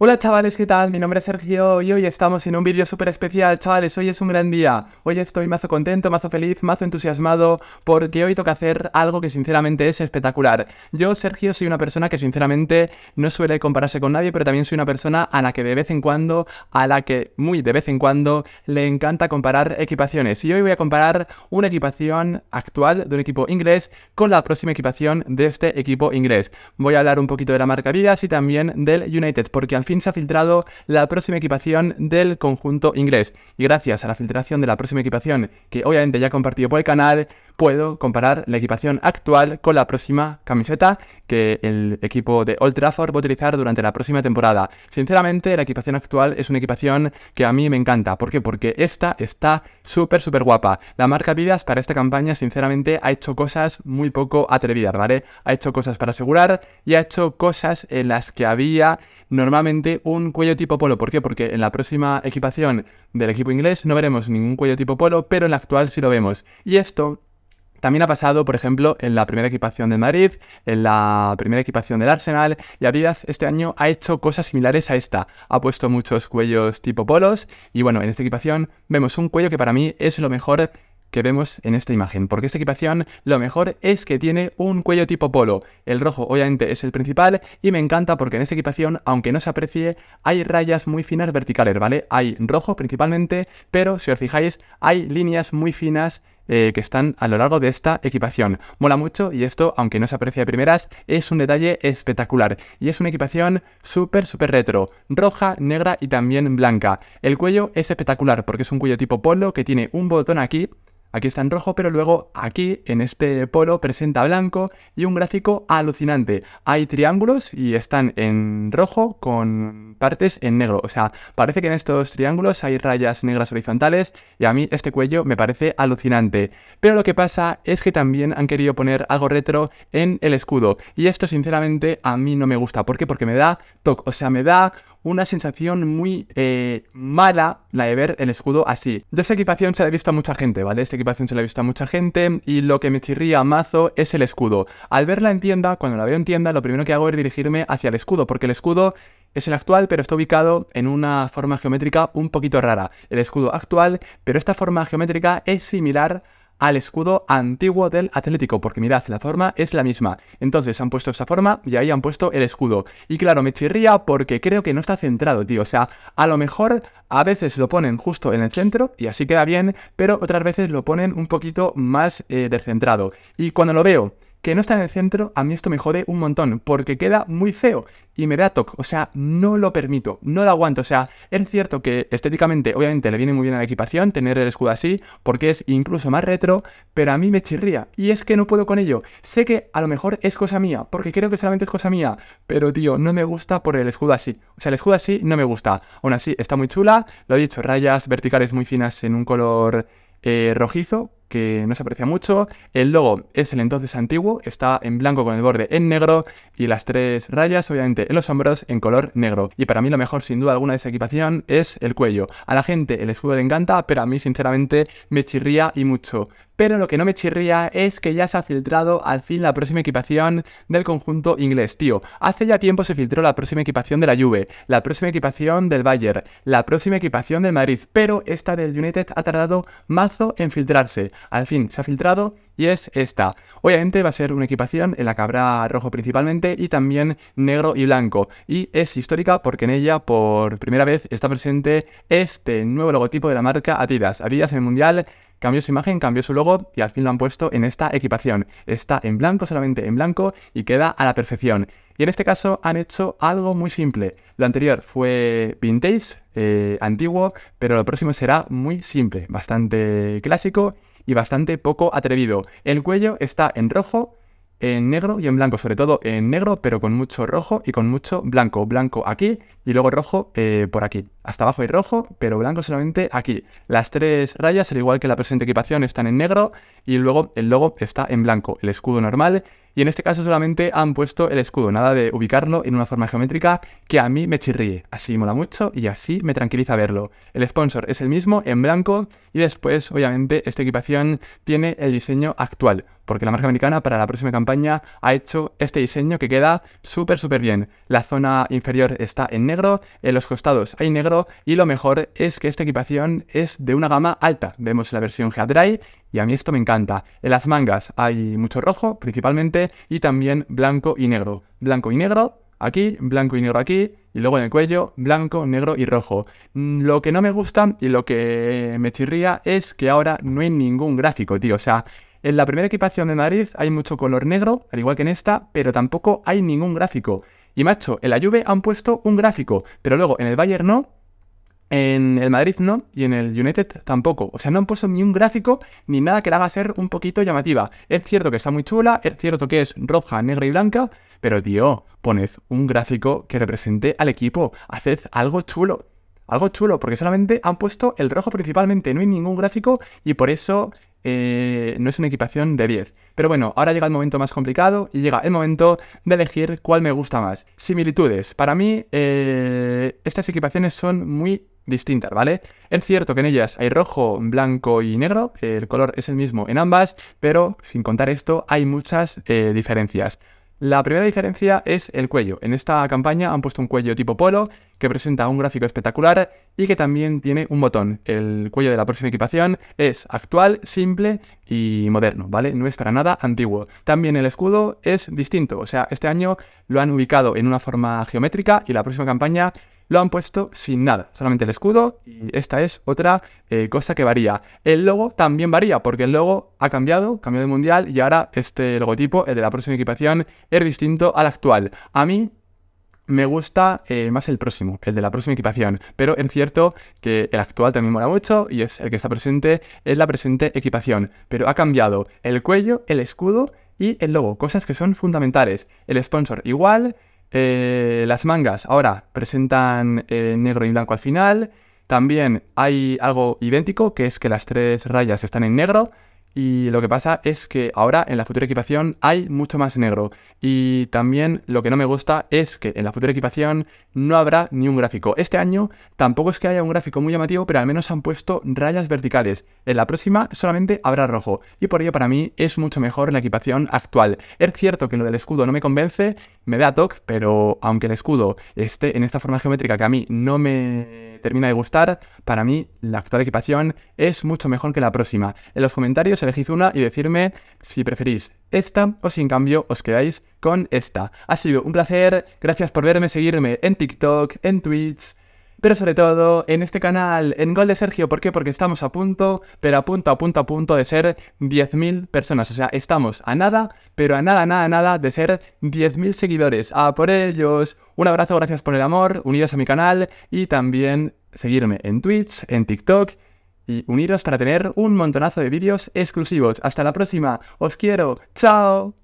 Hola chavales, ¿qué tal? Mi nombre es Sergio y hoy estamos en un vídeo súper especial, chavales, hoy es un gran día. Hoy estoy mazo contento, mazo feliz, mazo entusiasmado, porque hoy toca hacer algo que sinceramente es espectacular. Yo, Sergio, soy una persona que sinceramente no suele compararse con nadie, pero también soy una persona a la que de vez en cuando, a la que muy de vez en cuando, le encanta comparar equipaciones. Y hoy voy a comparar una equipación actual de un equipo inglés con la próxima equipación de este equipo inglés. Voy a hablar un poquito de la marca Díaz y también del United, porque al fin se ha filtrado la próxima equipación del conjunto inglés. Y gracias a la filtración de la próxima equipación, que obviamente ya he compartido por el canal, puedo comparar la equipación actual con la próxima camiseta que el equipo de Old Trafford va a utilizar durante la próxima temporada. Sinceramente, la equipación actual es una equipación que a mí me encanta. ¿Por qué? Porque esta está súper, súper guapa. La marca Vidas para esta campaña, sinceramente, ha hecho cosas muy poco atrevidas, ¿vale? Ha hecho cosas para asegurar y ha hecho cosas en las que había normalmente un cuello tipo polo. ¿Por qué? Porque en la próxima equipación del equipo inglés no veremos ningún cuello tipo polo, pero en la actual sí lo vemos. Y esto también ha pasado, por ejemplo, en la primera equipación del Madrid, en la primera equipación del Arsenal, y Adidas este año ha hecho cosas similares a esta. Ha puesto muchos cuellos tipo polos, y bueno, en esta equipación vemos un cuello que para mí es lo mejor que vemos en esta imagen, porque esta equipación lo mejor es que tiene un cuello tipo polo. El rojo obviamente es el principal y me encanta porque en esta equipación, aunque no se aprecie, hay rayas muy finas verticales, ¿vale? Hay rojo principalmente, pero si os fijáis hay líneas muy finas eh, que están a lo largo de esta equipación. Mola mucho y esto, aunque no se aprecia de primeras, es un detalle espectacular. Y es una equipación súper, súper retro. Roja, negra y también blanca. El cuello es espectacular porque es un cuello tipo polo que tiene un botón aquí aquí está en rojo, pero luego aquí en este polo presenta blanco y un gráfico alucinante. Hay triángulos y están en rojo con partes en negro. O sea, parece que en estos triángulos hay rayas negras horizontales y a mí este cuello me parece alucinante. Pero lo que pasa es que también han querido poner algo retro en el escudo y esto sinceramente a mí no me gusta. ¿Por qué? Porque me da toque, o sea, me da una sensación muy eh, mala la de ver el escudo así. Yo esta equipación se la he visto a mucha gente, ¿vale? Esta equipación se la he visto a mucha gente y lo que me chirría mazo es el escudo. Al verla en tienda, cuando la veo en tienda, lo primero que hago es dirigirme hacia el escudo, porque el escudo es el actual, pero está ubicado en una forma geométrica un poquito rara. El escudo actual, pero esta forma geométrica es similar a al escudo antiguo del Atlético, porque mirad, la forma es la misma. Entonces han puesto esa forma y ahí han puesto el escudo. Y claro, me chirría porque creo que no está centrado, tío. O sea, a lo mejor a veces lo ponen justo en el centro y así queda bien, pero otras veces lo ponen un poquito más eh, descentrado. Y cuando lo veo que no está en el centro, a mí esto me jode un montón, porque queda muy feo y me da toque. O sea, no lo permito, no lo aguanto. O sea, es cierto que estéticamente, obviamente, le viene muy bien a la equipación tener el escudo así, porque es incluso más retro, pero a mí me chirría. Y es que no puedo con ello. Sé que a lo mejor es cosa mía, porque creo que solamente es cosa mía, pero tío, no me gusta por el escudo así. O sea, el escudo así no me gusta. Aún así, está muy chula, lo he dicho, rayas verticales muy finas en un color eh, rojizo, que no se aprecia mucho. El logo es el entonces antiguo, está en blanco con el borde en negro y las tres rayas, obviamente, en los hombros en color negro. Y para mí lo mejor, sin duda alguna, de esa equipación es el cuello. A la gente el escudo le encanta, pero a mí, sinceramente, me chirría y mucho. Pero lo que no me chirría es que ya se ha filtrado al fin la próxima equipación del conjunto inglés, tío. Hace ya tiempo se filtró la próxima equipación de la Juve, la próxima equipación del Bayern, la próxima equipación del Madrid, pero esta del United ha tardado mazo en filtrarse. Al fin se ha filtrado y es esta. Obviamente va a ser una equipación en la que habrá rojo principalmente y también negro y blanco. Y es histórica porque en ella por primera vez está presente este nuevo logotipo de la marca Adidas. Adidas en el Mundial cambió su imagen, cambió su logo y al fin lo han puesto en esta equipación. Está en blanco, solamente en blanco y queda a la perfección. Y en este caso han hecho algo muy simple. Lo anterior fue vintage, eh, antiguo, pero lo próximo será muy simple, bastante clásico y bastante poco atrevido. El cuello está en rojo, en negro y en blanco, sobre todo en negro, pero con mucho rojo y con mucho blanco. Blanco aquí y luego rojo eh, por aquí. Hasta abajo hay rojo, pero blanco solamente aquí. Las tres rayas, al igual que la presente equipación, están en negro y luego el logo está en blanco. El escudo normal y en este caso solamente han puesto el escudo, nada de ubicarlo en una forma geométrica que a mí me chirríe. Así mola mucho y así me tranquiliza verlo. El sponsor es el mismo, en blanco, y después, obviamente, esta equipación tiene el diseño actual, porque la marca americana para la próxima campaña ha hecho este diseño que queda súper, súper bien. La zona inferior está en negro, en los costados hay negro, y lo mejor es que esta equipación es de una gama alta. Vemos la versión drive y a mí esto me encanta. En las mangas hay mucho rojo principalmente y también blanco y negro. Blanco y negro aquí, blanco y negro aquí y luego en el cuello blanco, negro y rojo. Mm, lo que no me gusta y lo que me chirría es que ahora no hay ningún gráfico, tío. O sea, en la primera equipación de nariz hay mucho color negro, al igual que en esta, pero tampoco hay ningún gráfico. Y macho, en la lluvia han puesto un gráfico, pero luego en el Bayern no, en el Madrid no y en el United tampoco. O sea, no han puesto ni un gráfico ni nada que la haga ser un poquito llamativa. Es cierto que está muy chula, es cierto que es roja, negra y blanca, pero tío, poned un gráfico que represente al equipo. Haced algo chulo. Algo chulo, porque solamente han puesto el rojo principalmente, no hay ningún gráfico y por eso eh, no es una equipación de 10. Pero bueno, ahora llega el momento más complicado y llega el momento de elegir cuál me gusta más. Similitudes. Para mí, eh, estas equipaciones son muy distintas, ¿vale? Es cierto que en ellas hay rojo, blanco y negro, el color es el mismo en ambas, pero sin contar esto hay muchas eh, diferencias. La primera diferencia es el cuello. En esta campaña han puesto un cuello tipo polo que presenta un gráfico espectacular y que también tiene un botón. El cuello de la próxima equipación es actual, simple y moderno, ¿vale? No es para nada antiguo. También el escudo es distinto, o sea, este año lo han ubicado en una forma geométrica y la próxima campaña lo han puesto sin nada, solamente el escudo y esta es otra eh, cosa que varía. El logo también varía porque el logo ha cambiado, cambió el mundial y ahora este logotipo, el de la próxima equipación, es distinto al actual. A mí me gusta eh, más el próximo, el de la próxima equipación. Pero es cierto que el actual también mola mucho y es el que está presente, es la presente equipación. Pero ha cambiado el cuello, el escudo y el logo, cosas que son fundamentales. El sponsor igual, eh, las mangas ahora presentan eh, negro y blanco al final. También hay algo idéntico, que es que las tres rayas están en negro. Y lo que pasa es que ahora en la futura equipación hay mucho más negro. Y también lo que no me gusta es que en la futura equipación no habrá ni un gráfico. Este año tampoco es que haya un gráfico muy llamativo, pero al menos han puesto rayas verticales. En la próxima solamente habrá rojo. Y por ello para mí es mucho mejor la equipación actual. Es cierto que lo del escudo no me convence, me da toque, pero aunque el escudo esté en esta forma geométrica que a mí no me termina de gustar, para mí la actual equipación es mucho mejor que la próxima. En los comentarios elegid una y decirme si preferís esta o si en cambio os quedáis con esta. Ha sido un placer, gracias por verme, seguirme en TikTok, en Twitch, pero sobre todo en este canal, en Gol de Sergio. ¿Por qué? Porque estamos a punto, pero a punto, a punto, a punto de ser 10.000 personas. O sea, estamos a nada, pero a nada, nada, nada de ser 10.000 seguidores. A por ellos. Un abrazo, gracias por el amor, unidos a mi canal y también seguirme en Twitch, en TikTok y uniros para tener un montonazo de vídeos exclusivos. Hasta la próxima, os quiero, chao.